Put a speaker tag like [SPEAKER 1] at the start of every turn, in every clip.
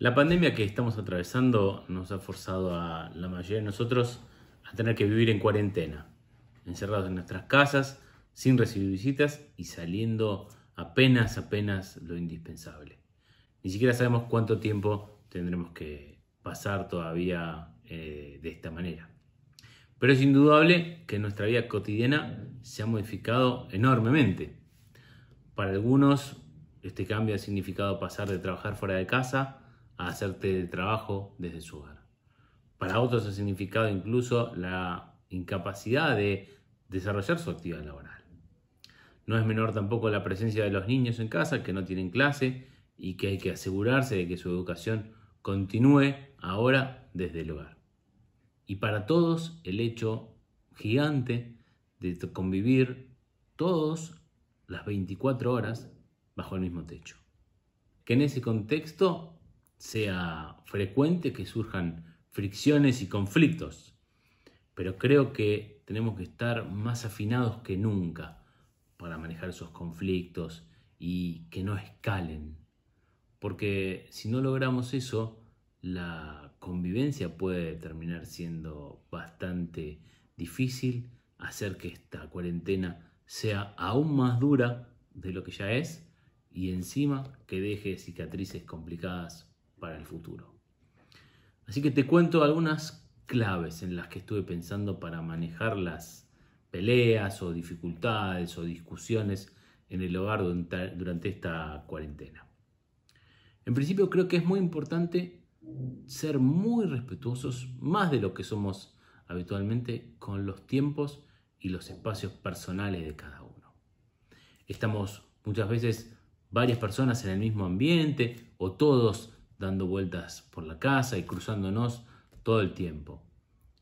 [SPEAKER 1] La pandemia que estamos atravesando nos ha forzado a la mayoría de nosotros a tener que vivir en cuarentena, encerrados en nuestras casas, sin recibir visitas y saliendo apenas, apenas lo indispensable. Ni siquiera sabemos cuánto tiempo tendremos que pasar todavía eh, de esta manera. Pero es indudable que nuestra vida cotidiana se ha modificado enormemente. Para algunos, este cambio ha significado pasar de trabajar fuera de casa a hacer trabajo desde su hogar. Para otros ha significado incluso la incapacidad de desarrollar su actividad laboral. No es menor tampoco la presencia de los niños en casa que no tienen clase y que hay que asegurarse de que su educación continúe ahora desde el hogar. Y para todos el hecho gigante de convivir todos las 24 horas bajo el mismo techo. Que en ese contexto sea frecuente que surjan fricciones y conflictos, pero creo que tenemos que estar más afinados que nunca para manejar esos conflictos y que no escalen, porque si no logramos eso, la convivencia puede terminar siendo bastante difícil, hacer que esta cuarentena sea aún más dura de lo que ya es y encima que deje cicatrices complicadas para el futuro. Así que te cuento algunas claves en las que estuve pensando para manejar las peleas o dificultades o discusiones en el hogar durante esta cuarentena. En principio creo que es muy importante ser muy respetuosos, más de lo que somos habitualmente, con los tiempos y los espacios personales de cada uno. Estamos muchas veces varias personas en el mismo ambiente o todos dando vueltas por la casa y cruzándonos todo el tiempo.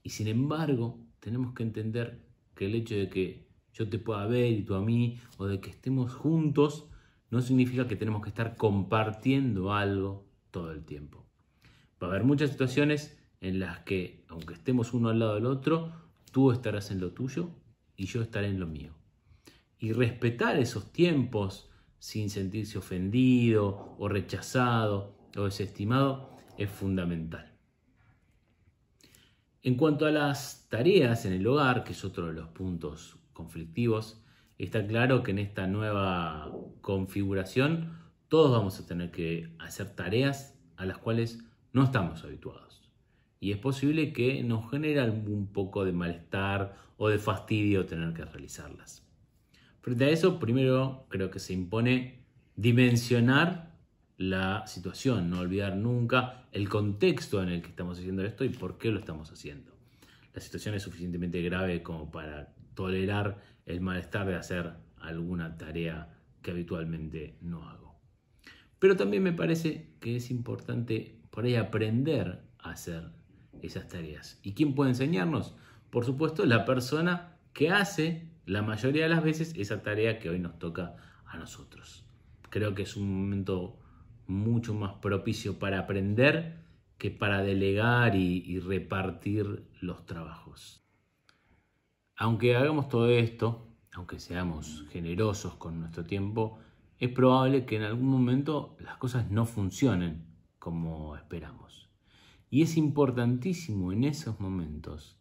[SPEAKER 1] Y sin embargo, tenemos que entender que el hecho de que yo te pueda ver y tú a mí, o de que estemos juntos, no significa que tenemos que estar compartiendo algo todo el tiempo. Va a haber muchas situaciones en las que, aunque estemos uno al lado del otro, tú estarás en lo tuyo y yo estaré en lo mío. Y respetar esos tiempos sin sentirse ofendido o rechazado, o ese estimado es fundamental. En cuanto a las tareas en el hogar, que es otro de los puntos conflictivos, está claro que en esta nueva configuración todos vamos a tener que hacer tareas a las cuales no estamos habituados. Y es posible que nos genere algún poco de malestar o de fastidio tener que realizarlas. Frente a eso, primero creo que se impone dimensionar la situación, no olvidar nunca el contexto en el que estamos haciendo esto y por qué lo estamos haciendo. La situación es suficientemente grave como para tolerar el malestar de hacer alguna tarea que habitualmente no hago. Pero también me parece que es importante por ahí aprender a hacer esas tareas. ¿Y quién puede enseñarnos? Por supuesto, la persona que hace la mayoría de las veces esa tarea que hoy nos toca a nosotros. Creo que es un momento mucho más propicio para aprender que para delegar y, repartir los trabajos. Aunque hagamos todo esto, aunque seamos generosos con nuestro tiempo, es probable que en algún momento las cosas no funcionen como esperamos. Y es importantísimo en esos momentos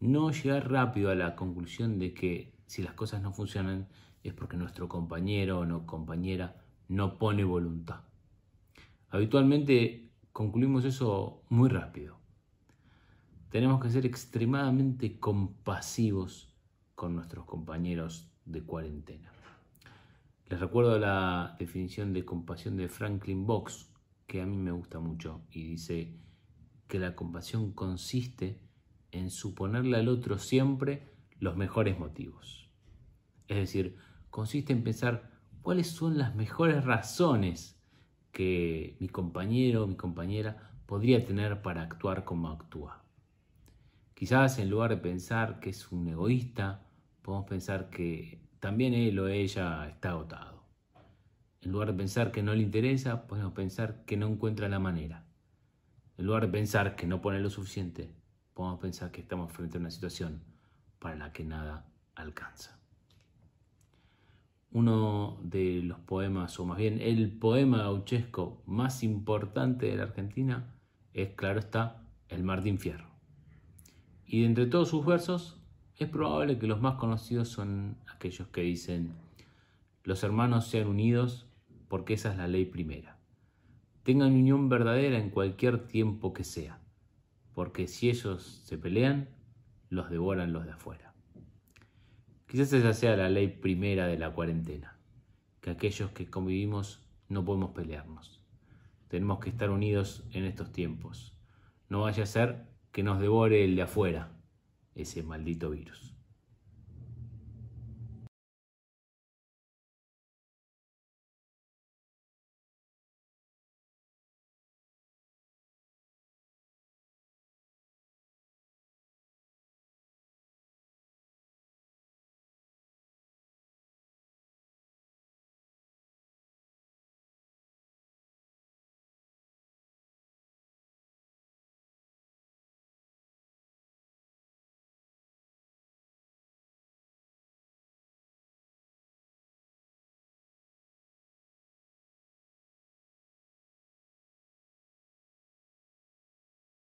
[SPEAKER 1] no llegar rápido a la conclusión de que si las cosas no funcionan es porque nuestro compañero o no compañera no pone voluntad. Habitualmente concluimos eso muy rápido. Tenemos que ser extremadamente compasivos con nuestros compañeros de cuarentena. Les recuerdo la definición de compasión de Franklin Box, que a mí me gusta mucho, y dice que la compasión consiste en suponerle al otro siempre los mejores motivos. Es decir, consiste en pensar cuáles son las mejores razones que mi compañero o mi compañera podría tener para actuar como actúa. Quizás en lugar de pensar que es un egoísta, podemos pensar que también él o ella está agotado. En lugar de pensar que no le interesa, podemos pensar que no encuentra la manera. En lugar de pensar que no pone lo suficiente, podemos pensar que estamos frente a una situación para la que nada alcanza uno de los poemas, o más bien el poema gauchesco más importante de la Argentina, es, claro está, el Martín Fierro. Y de entre todos sus versos, es probable que los más conocidos son aquellos que dicen, los hermanos sean unidos porque esa es la ley primera. Tengan unión verdadera en cualquier tiempo que sea, porque si ellos se pelean, los devoran los de afuera. Quizás esa sea la ley primera de la cuarentena, que aquellos que convivimos no podemos pelearnos. Tenemos que estar unidos en estos tiempos. No vaya a ser que nos devore el de afuera, ese maldito virus.